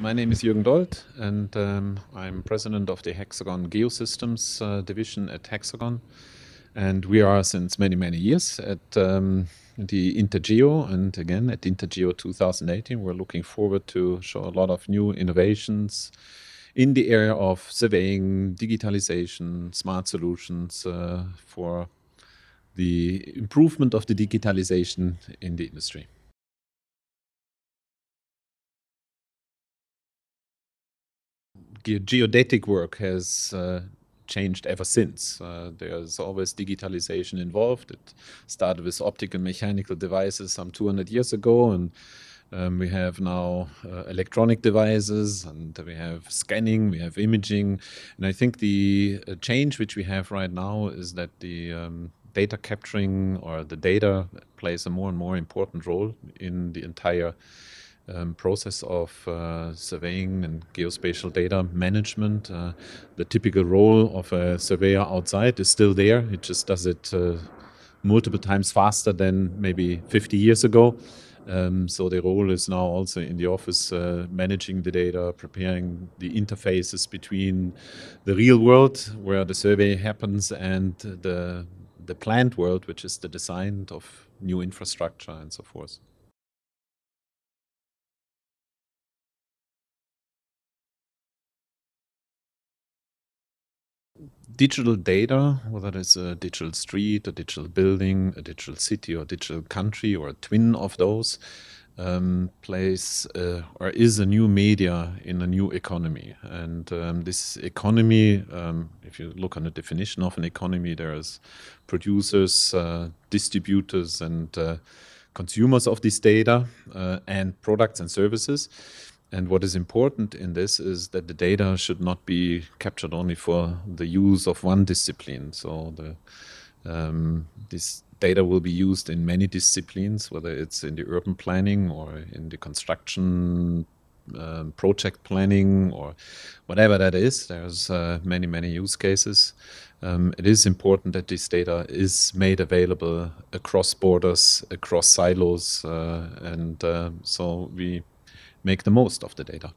My name is Jürgen Dold, and um, I'm president of the Hexagon Geosystems uh, division at Hexagon. And we are since many, many years at um, the Intergeo, and again at Intergeo 2018. We're looking forward to show a lot of new innovations in the area of surveying, digitalization, smart solutions uh, for the improvement of the digitalization in the industry. ge- geodetic work has uh, changed ever since. Uh, there's always digitalization involved. It started with optical mechanical devices some 200 years ago, and um, we have now uh, electronic devices, and we have scanning, we have imaging. And I think the uh, change which we have right now is that the um, data capturing or the data plays a more and more important role in the entire um, process of uh, surveying and geospatial data management. Uh, the typical role of a surveyor outside is still there. It just does it uh, multiple times faster than maybe 50 years ago. Um, so the role is now also in the office, uh, managing the data, preparing the interfaces between the real world, where the survey happens, and the the planned world, which is the design of new infrastructure and so forth. digital data, whether it's a digital street, a digital building, a digital city, or a digital country, or a twin of those, um, plays uh, or is a new media in a new economy. And um, this economy, um, if you look on the definition of an economy, there's producers, uh, distributors, and uh, consumers of this data uh, and products and services. And what is important in this is that the data should not be captured only for the use of one discipline. So the um, this data will be used in many disciplines, whether it's in the urban planning or in the construction um, project planning or whatever that is. There's uh, many, many use cases. Um, it is important that this data is made available across borders, across silos, uh, and uh, so we make the most of the data.